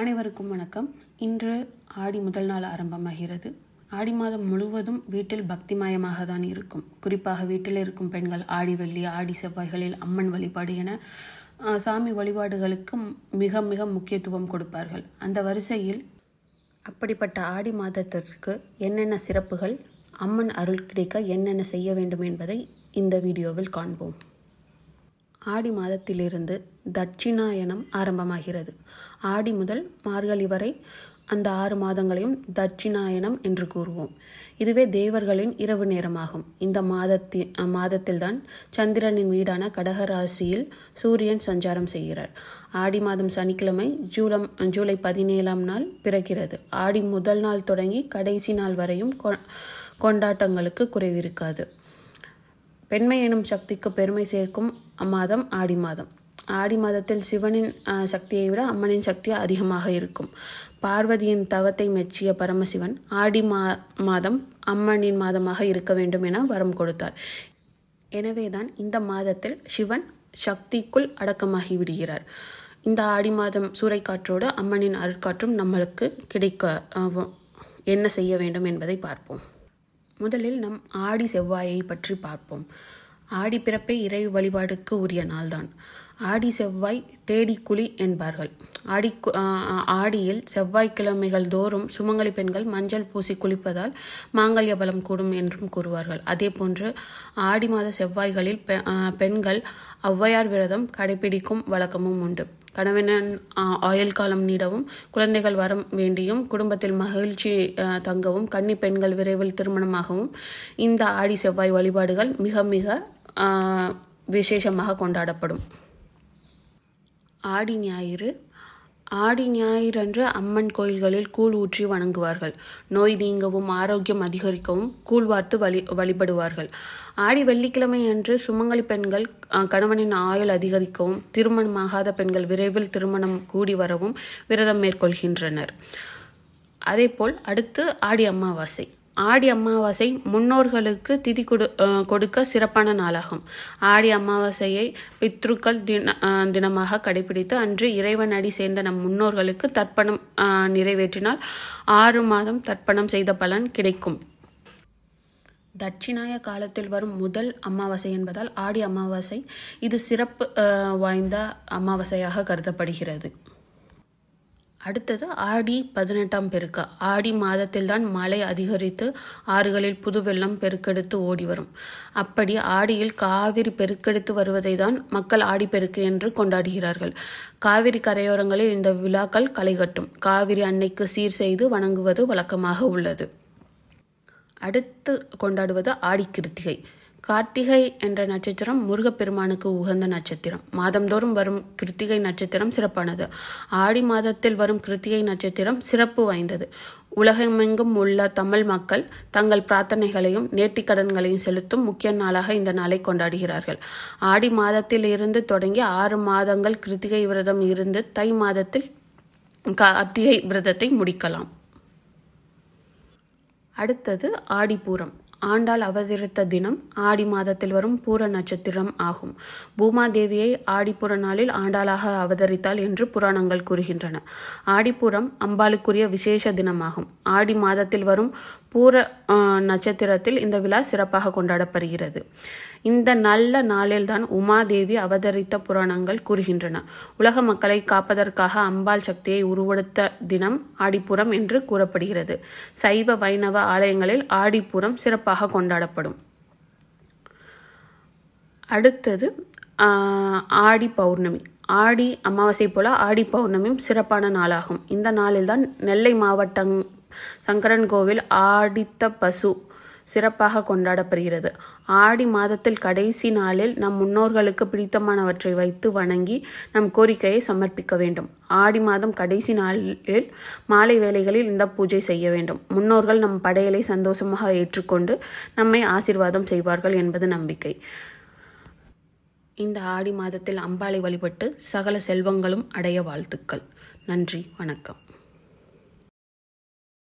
அனைவருக்கும் வணக்கம் இன்று ஆடி முதல் நாள் ஆரம்பமாகிறது ஆடி மாதம் முழுவதும் வீட்டில் பக்திமயமாக தான் இருக்கும் குறிப்பாக வீட்டில் இருக்கும் பெண்கள் ஆடி வெள்ளி ஆடி செவ்வாய்களில் அம்மன் வழிபாடு என சாமி வழிபாடுகளுக்கும் மிக மிக முக்கியத்துவம் கொடுப்பார்கள் அந்த வரிசையில் அப்படிப்பட்ட ஆடி மாதத்திற்கு என்னென்ன சிறப்புகள் அம்மன் அருள் கிடைக்க என்னென்ன செய்ய வேண்டும் என்பதை இந்த வீடியோவில் காண்போம் ஆடி மாதத்திலிருந்து தட்சிணாயனம் ஆரம்பமாகிறது ஆடி முதல் மார்கழி வரை அந்த ஆறு மாதங்களையும் தட்சிணாயனம் என்று கூறுவோம் இதுவே தேவர்களின் இரவு நேரமாகும் இந்த மாதத்தி மாதத்தில்தான் சந்திரனின் வீடான கடகராசியில் சூரியன் சஞ்சாரம் செய்கிறார் ஆடி மாதம் சனிக்கிழமை ஜூலம் ஜூலை பதினேழாம் நாள் பிறக்கிறது ஆடி முதல் நாள் தொடங்கி கடைசி நாள் வரையும் கொண்டாட்டங்களுக்கு குறைவிருக்காது பெண்மை எனும் சக்திக்கு பெருமை சேர்க்கும் மாதம் ஆடி மாதம் ஆடி மாதத்தில் சிவனின் சக்தியை விட அம்மனின் சக்தி அதிகமாக இருக்கும் பார்வதியின் தவத்தை மெச்சிய பரமசிவன் ஆடி மா மாதம் அம்மனின் மாதமாக இருக்க வேண்டும் என வரம் கொடுத்தார் எனவேதான் இந்த மாதத்தில் சிவன் சக்திக்குள் அடக்கமாகி விடுகிறார் இந்த ஆடி மாதம் சூறைக்காற்றோடு அம்மனின் அருட்காற்றும் நம்மளுக்கு கிடைக்க என்ன செய்ய வேண்டும் என்பதை பார்ப்போம் முதலில் நம் ஆடி செவ்வாயை பற்றி பார்ப்போம் ஆடி பிறப்பே இறை வழிபாடுக்கு உரிய நாள்தான் ஆடி செவ்வாய் தேடி குழி என்பார்கள் ஆடி ஆடியில் செவ்வாய்க்கிழமைகள் தோறும் சுமங்கலி பெண்கள் மஞ்சள் பூசி குளிப்பதால் மாங்கல்ய பலம் கூடும் என்றும் கூறுவார்கள் அதே போன்று ஆடி மாத செவ்வாய்களில் பெண்கள் ஒளவையார் விரதம் கடைபிடிக்கும் வழக்கமும் உண்டு கணவனன் ஆயுள் காலம் நீடவும் குழந்தைகள் வரம் வேண்டியும் குடும்பத்தில் மகிழ்ச்சி தங்கவும் கன்னி பெண்கள் விரைவில் திருமணமாகவும் இந்த ஆடி செவ்வாய் வழிபாடுகள் மிக மிக விசேஷமாக கொண்டாடப்படும் ஆடி ஞாயிறு ஆடி ஞாயிறன்று அம்மன் கோயில்களில் கூழ் ஊற்றி வணங்குவார்கள் நோய் நீங்கவும் ஆரோக்கியம் அதிகரிக்கவும் கூழ் வார்த்து வழி வழிபடுவார்கள் ஆடி வெள்ளிக்கிழமை அன்று சுமங்கலி பெண்கள் கணவனின் ஆயுள் அதிகரிக்கவும் திருமணமாகாத பெண்கள் விரைவில் திருமணம் கூடி வரவும் விரதம் மேற்கொள்கின்றனர் அதேபோல் அடுத்து ஆடி அமாவாசை ஆடி அமாவாசை முன்னோர்களுக்கு திதி கொடு கொடுக்க சிறப்பான நாளாகும் ஆடி அமாவாசையை பித்ருக்கள் தின தினமாக கடைபிடித்து அன்று இறைவன் அடி சேர்ந்த நம் முன்னோர்களுக்கு தர்ப்பணம் நிறைவேற்றினால் ஆறு மாதம் தர்ப்பணம் செய்த பலன் கிடைக்கும் தட்சிணாய காலத்தில் வரும் முதல் அமாவாசை என்பதால் ஆடி அமாவாசை இது சிறப்பு வாய்ந்த அமாவாசையாக கருதப்படுகிறது அடுத்தது ஆடி பதினெட்டாம் பெருக்கு ஆடி மாதத்தில்தான் மழை அதிகரித்து ஆறுகளில் புது வெள்ளம் பெருக்கெடுத்து ஓடி வரும் அப்படி ஆடியில் காவிரி பெருக்கெடுத்து வருவதை தான் மக்கள் ஆடிப்பெருக்கு என்று கொண்டாடுகிறார்கள் காவிரி கரையோரங்களில் இந்த விழாக்கள் களைகட்டும் காவிரி அன்னைக்கு சீர் செய்து வணங்குவது வழக்கமாக உள்ளது அடுத்து கொண்டாடுவது ஆடி கிருத்திகை கார்த்திகை என்ற நட்சத்திரம் முருகப்பெருமானுக்கு உகந்த நட்சத்திரம் மாதந்தோறும் வரும் கிருத்திகை நட்சத்திரம் சிறப்பானது ஆடி மாதத்தில் வரும் கிருத்திகை நட்சத்திரம் சிறப்பு வாய்ந்தது உலகமெங்கும் உள்ள தமிழ் மக்கள் தங்கள் பிரார்த்தனைகளையும் கடன்களையும் செலுத்தும் முக்கிய நாளாக இந்த நாளை கொண்டாடுகிறார்கள் ஆடி மாதத்தில் இருந்து தொடங்கி ஆறு மாதங்கள் கிருத்திகை விரதம் இருந்து தை மாதத்தில் கார்த்திகை விரதத்தை முடிக்கலாம் அடுத்தது ஆடிப்பூரம் ஆண்டாள் அவதரித்த தினம் ஆடி மாதத்தில் வரும் பூர நட்சத்திரம் ஆகும் பூமாதேவியை ஆடிப்புற நாளில் ஆண்டாளாக அவதரித்தாள் என்று புராணங்கள் கூறுகின்றன ஆடிப்புறம் அம்பாளுக்குரிய விசேஷ தினமாகும் ஆடி மாதத்தில் வரும் பூர நட்சத்திரத்தில் இந்த விழா சிறப்பாக கொண்டாடப்படுகிறது இந்த நல்ல நாளில்தான் உமாதேவி அவதரித்த புராணங்கள் கூறுகின்றன உலக மக்களை காப்பதற்காக அம்பாள் சக்தியை உருவெடுத்த தினம் ஆடிப்புறம் என்று கூறப்படுகிறது சைவ வைணவ ஆலயங்களில் ஆடிப்புறம் சிறப்பாக கொண்டாடப்படும் அடுத்தது ஆடி பௌர்ணமி ஆடி அமாவாசை போல ஆடி பௌர்ணமியும் சிறப்பான நாளாகும் இந்த நாளில்தான் நெல்லை மாவட்டம் சங்கரன் கோவில் ஆடித்த பசு சிறப்பாக கொண்டாடப்படுகிறது ஆடி மாதத்தில் கடைசி நாளில் நம் முன்னோர்களுக்கு பிடித்தமானவற்றை வைத்து வணங்கி நம் கோரிக்கையை சமர்ப்பிக்க வேண்டும் ஆடி மாதம் கடைசி நாளில் மாலை வேளைகளில் இந்த பூஜை செய்ய வேண்டும் முன்னோர்கள் நம் படையலை சந்தோஷமாக ஏற்றுக்கொண்டு நம்மை ஆசிர்வாதம் செய்வார்கள் என்பது நம்பிக்கை இந்த ஆடி மாதத்தில் அம்பாளை வழிபட்டு சகல செல்வங்களும் அடைய வாழ்த்துக்கள் நன்றி வணக்கம்